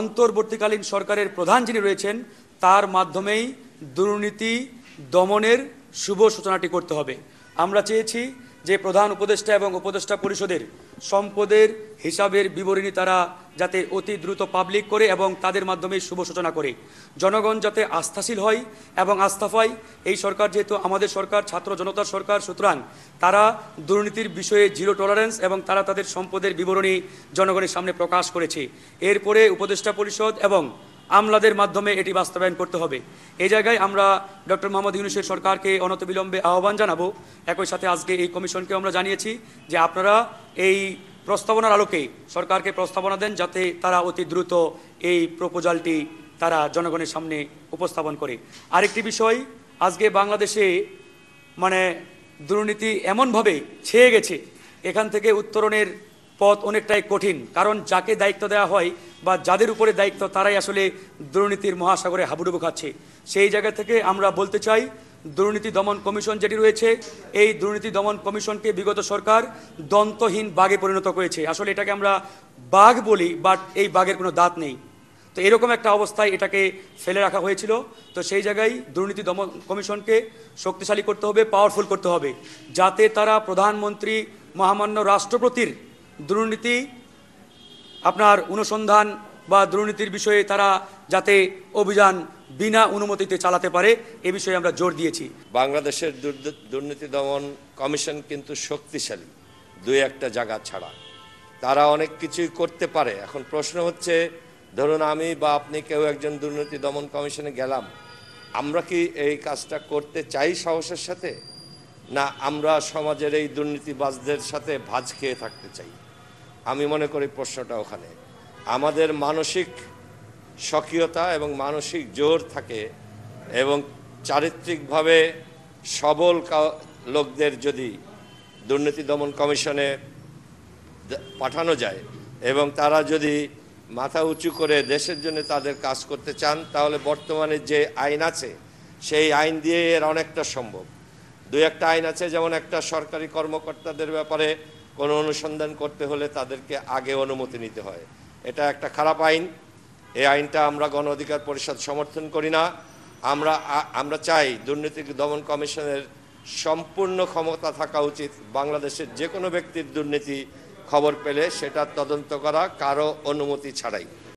অন্তর্বর্তীকালীন সরকারের প্রধান যিনি রয়েছেন তার মাধ্যমেই দুর্নীতি দমনের শুভ সূচনাটি করতে হবে আমরা চেয়েছি যে প্রধান উপদেষ্টা এবং উপদেষ্টা পরিষদের সম্পদের হিসাবের বিবরণী তারা যাতে অতি দ্রুত পাবলিক করে এবং তাদের মাধ্যমে শুভ সূচনা করে জনগণ যাতে আস্থাশীল হয় এবং আস্থা পায় এই সরকার যেহেতু আমাদের সরকার ছাত্র জনতার সরকার সুতরাং তারা দুর্নীতির বিষয়ে জিরো টলারেন্স এবং তারা তাদের সম্পদের বিবরণী জনগণের সামনে প্রকাশ করেছে এরপরে উপদেষ্টা পরিষদ এবং আমলাদের মাধ্যমে এটি বাস্তবায়ন করতে হবে এই জায়গায় আমরা ডক্টর মোহাম্মদ ইউনুসের সরকারকে অনতবিলম্বে আহ্বান জানাবো একই সাথে আজকে এই কমিশনকে আমরা জানিয়েছি যে আপনারা এই প্রস্তাবনার আলোকে সরকারকে প্রস্তাবনা দেন যাতে তারা অতি দ্রুত এই প্রপোজালটি তারা জনগণের সামনে উপস্থাপন করে আরেকটি বিষয় আজকে বাংলাদেশে মানে দুর্নীতি এমনভাবে ছেয়ে গেছে এখান থেকে উত্তরণের পথ অনেকটাই কঠিন কারণ যাকে দায়িত্ব দেওয়া হয় বা যাদের উপরে দায়িত্ব তারাই আসলে দুর্নীতির মহাসাগরে হাবুডুবু খাচ্ছে সেই জায়গা থেকে আমরা বলতে চাই দুর্নীতি দমন কমিশন যেটি রয়েছে এই দুর্নীতি দমন কমিশনকে বিগত সরকার দন্তহীন বাঘে পরিণত করেছে আসলে এটাকে আমরা বাঘ বলি বাট এই বাঘের কোনো দাঁত নেই তো এরকম একটা অবস্থায় এটাকে ফেলে রাখা হয়েছিল তো সেই জায়গায় দুর্নীতি দমন কমিশনকে শক্তিশালী করতে হবে পাওয়ারফুল করতে হবে যাতে তারা প্রধানমন্ত্রী মহামান্য রাষ্ট্রপতির দুর্নীতি আপনার অনুসন্ধান বা দুর্নীতির বিষয়ে তারা যাতে অভিযান বিনা অনুমতিতে চালাতে পারে এ বিষয়ে আমরা জোর দিয়েছি বাংলাদেশের দুর্নীতি দমন কমিশন কিন্তু শক্তিশালী দুই একটা জায়গা ছাড়া তারা অনেক কিছুই করতে পারে এখন প্রশ্ন হচ্ছে ধরুন আমি বা আপনি কেউ একজন দুর্নীতি দমন কমিশনে গেলাম আমরা কি এই কাজটা করতে চাই সাহসের সাথে না আমরা সমাজের এই দুর্নীতিবাজদের সাথে ভাজ খেয়ে থাকতে চাই আমি মনে করি প্রশ্নটা ওখানে আমাদের মানসিক স্বকীয়তা এবং মানসিক জোর থাকে এবং চারিত্রিকভাবে সবল লোকদের যদি দুর্নীতি দমন কমিশনে পাঠানো যায় এবং তারা যদি মাথা উঁচু করে দেশের জন্য তাদের কাজ করতে চান তাহলে বর্তমানে যে আইন আছে সেই আইন দিয়ে এর অনেকটা সম্ভব দু একটা আইন আছে যেমন একটা সরকারি কর্মকর্তাদের ব্যাপারে কোনো অনুসন্ধান করতে হলে তাদেরকে আগে অনুমতি নিতে হয় এটা একটা খারাপ আইন এই আইনটা আমরা গণ অধিকার পরিষদ সমর্থন করি না আমরা আমরা চাই দুর্নীতি দমন কমিশনের সম্পূর্ণ ক্ষমতা থাকা উচিত বাংলাদেশের যে কোনো ব্যক্তির দুর্নীতি খবর পেলে সেটা তদন্ত করা কারো অনুমতি ছাড়াই